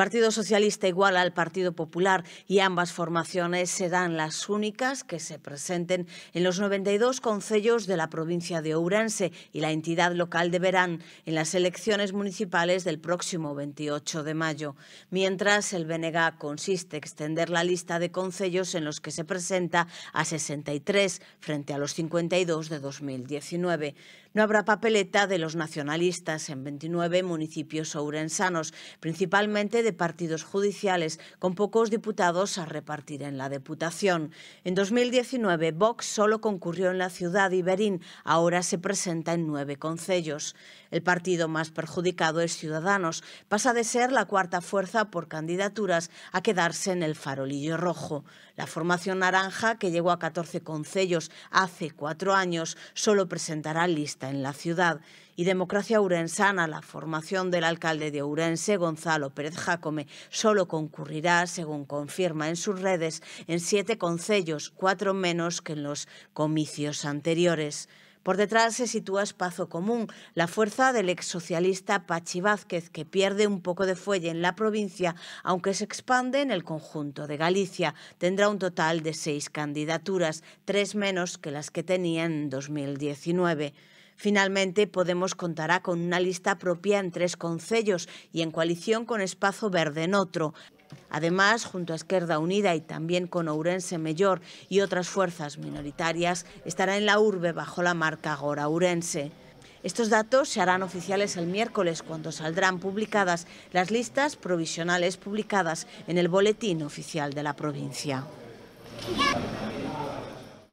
Partido Socialista igual al Partido Popular y ambas formaciones serán las únicas que se presenten en los 92 concellos de la provincia de Ourense y la entidad local de Verán en las elecciones municipales del próximo 28 de mayo, mientras el BNG consiste en extender la lista de concellos en los que se presenta a 63 frente a los 52 de 2019. No habrá papeleta de los nacionalistas en 29 municipios ourensanos, principalmente de partidos judiciales, con pocos diputados a repartir en la Deputación. En 2019, Vox solo concurrió en la ciudad y Berín ahora se presenta en nueve concellos. El partido más perjudicado es Ciudadanos, pasa de ser la cuarta fuerza por candidaturas a quedarse en el farolillo rojo. La formación naranja, que llegó a 14 concellos hace cuatro años, solo presentará lista en la ciudad y Democracia Urensana, la formación del alcalde de Urense, Gonzalo Pérez Jacome solo concurrirá, según confirma en sus redes, en siete concellos, cuatro menos que en los comicios anteriores. Por detrás se sitúa Espazo Común, la fuerza del exsocialista Pachi Vázquez, que pierde un poco de fuelle en la provincia, aunque se expande en el conjunto de Galicia. Tendrá un total de seis candidaturas, tres menos que las que tenía en 2019. Finalmente, Podemos contará con una lista propia en tres concellos y en coalición con Espacio Verde en otro. Además, junto a Esquerda Unida y también con Ourense Mayor y otras fuerzas minoritarias, estará en la urbe bajo la marca Gora Ourense. Estos datos se harán oficiales el miércoles cuando saldrán publicadas las listas provisionales publicadas en el Boletín Oficial de la Provincia.